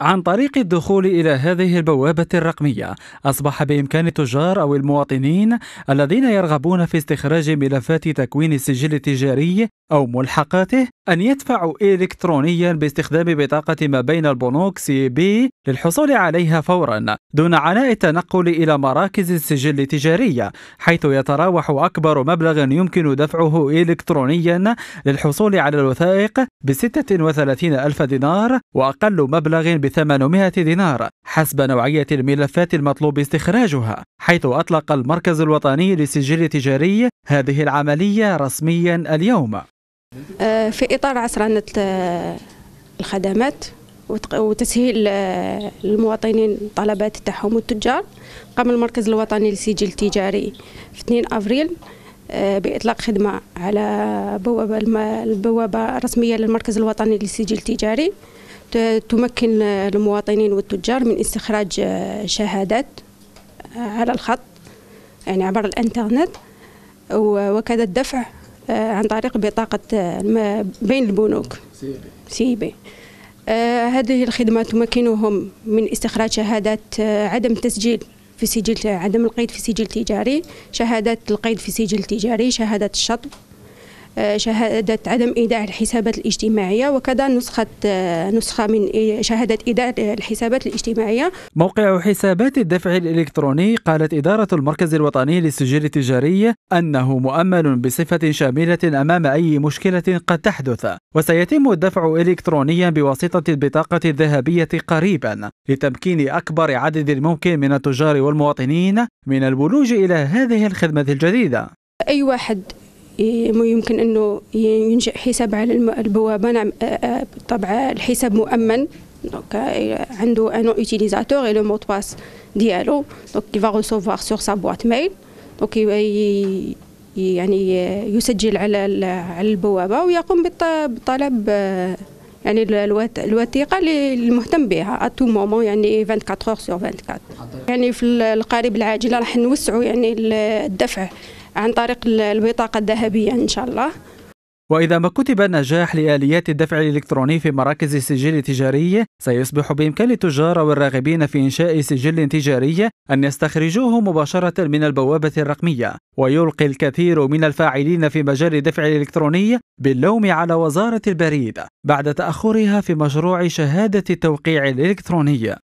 عن طريق الدخول إلى هذه البوابة الرقمية أصبح بإمكان التجار أو المواطنين الذين يرغبون في استخراج ملفات تكوين السجل التجاري أو ملحقاته أن يدفعوا إلكترونيا باستخدام بطاقة ما بين البنوك سي بي للحصول عليها فورا دون عناء التنقل إلى مراكز السجل التجارية حيث يتراوح أكبر مبلغ يمكن دفعه إلكترونيا للحصول على الوثائق ب 36 ألف دينار وأقل مبلغ ب 800 دينار حسب نوعية الملفات المطلوب استخراجها حيث أطلق المركز الوطني للسجل التجاري هذه العملية رسميا اليوم آه، في إطار عصرنة آه، الخدمات وتسهيل آه، المواطنين طلبات تاعهم والتجار قام المركز الوطني للسجل التجاري في 2 أفريل آه، بإطلاق خدمة على بوابة البوابة الرسمية للمركز الوطني للسجل التجاري تمكن آه، المواطنين والتجار من استخراج شهادات على الخط يعني عبر الانترنت وكذا الدفع عن طريق بطاقة بين البنوك سي بي. آه، هذه الخدمات تمكنهم من استخراج شهادات آه، عدم تسجيل في سجل عدم القيد في سجل تجاري شهادات القيد في سجل تجاري شهادات الشطب آه، شهادة عدم إيداع الحسابات الاجتماعية وكذا نسخة آه، نسخة من شهادة إيداع الحسابات الاجتماعية موقع حسابات الدفع الإلكتروني قالت إدارة المركز الوطني للسجل التجاري أنه مؤمل بصفة شاملة أمام أي مشكلة قد تحدث وسيتم الدفع إلكترونيا بواسطة البطاقة الذهبية قريبا لتمكين أكبر عدد الممكن من التجار والمواطنين من الولوج إلى هذه الخدمة الجديدة أي واحد إيه، يمكن انه ينشئ حساب على البوابه نعم بالطبع آه، آه، الحساب مؤمن دونك آه، عنده ان اوتيليزاتور اي لو مو باس ديالو دونك كي فا ريسوفوار سور سا بواط ميل دونك يعني يسجل على على البوابه ويقوم بطلب يعني الوثيقه للمهتم بها اتو مومون يعني 24 اور سور 24 يعني في القريب العاجل راح نوسعوا يعني الدفع عن طريق البطاقة الذهبية إن شاء الله وإذا ما كتب نجاح لآليات الدفع الإلكتروني في مراكز السجل التجاري سيصبح بإمكان التجار والراغبين في إنشاء سجل تجاري أن يستخرجوه مباشرة من البوابة الرقمية ويلقي الكثير من الفاعلين في مجال الدفع الإلكتروني باللوم على وزارة البريد بعد تأخرها في مشروع شهادة التوقيع الإلكتروني